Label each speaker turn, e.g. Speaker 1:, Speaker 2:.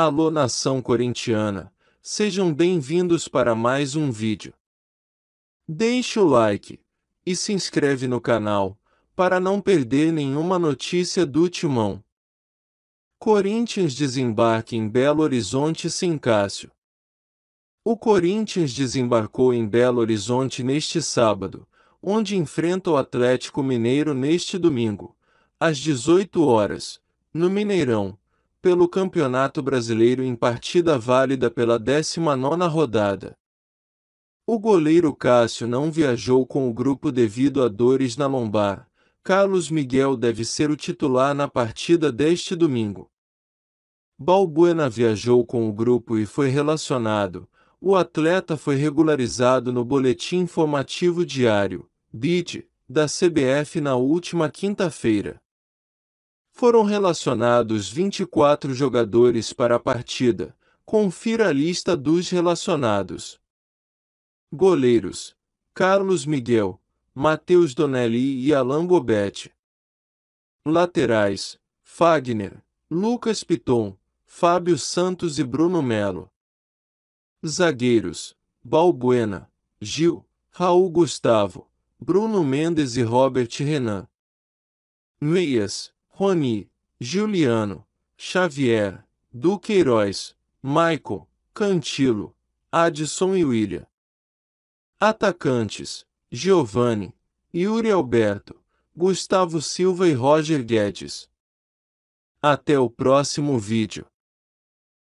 Speaker 1: Alô nação corintiana, sejam bem-vindos para mais um vídeo. Deixe o like e se inscreve no canal para não perder nenhuma notícia do Timão. Corinthians desembarque em Belo Horizonte sem Cássio. O Corinthians desembarcou em Belo Horizonte neste sábado, onde enfrenta o Atlético Mineiro neste domingo, às 18 horas, no Mineirão pelo Campeonato Brasileiro em partida válida pela 19ª rodada. O goleiro Cássio não viajou com o grupo devido a dores na lombar. Carlos Miguel deve ser o titular na partida deste domingo. Balbuena viajou com o grupo e foi relacionado. O atleta foi regularizado no Boletim Informativo Diário, BID, da CBF na última quinta-feira. Foram relacionados 24 jogadores para a partida. Confira a lista dos relacionados. Goleiros: Carlos Miguel, Matheus Donelli e Alain Gobetti. Laterais: Fagner, Lucas Piton, Fábio Santos e Bruno Melo. Zagueiros: Balbuena, Gil, Raul Gustavo, Bruno Mendes e Robert Renan. Meias: Rony, Juliano, Xavier, Duqueiroz, Michael, Cantilo, Adson e William. Atacantes: Giovanni, Yuri Alberto, Gustavo Silva e Roger Guedes. Até o próximo vídeo.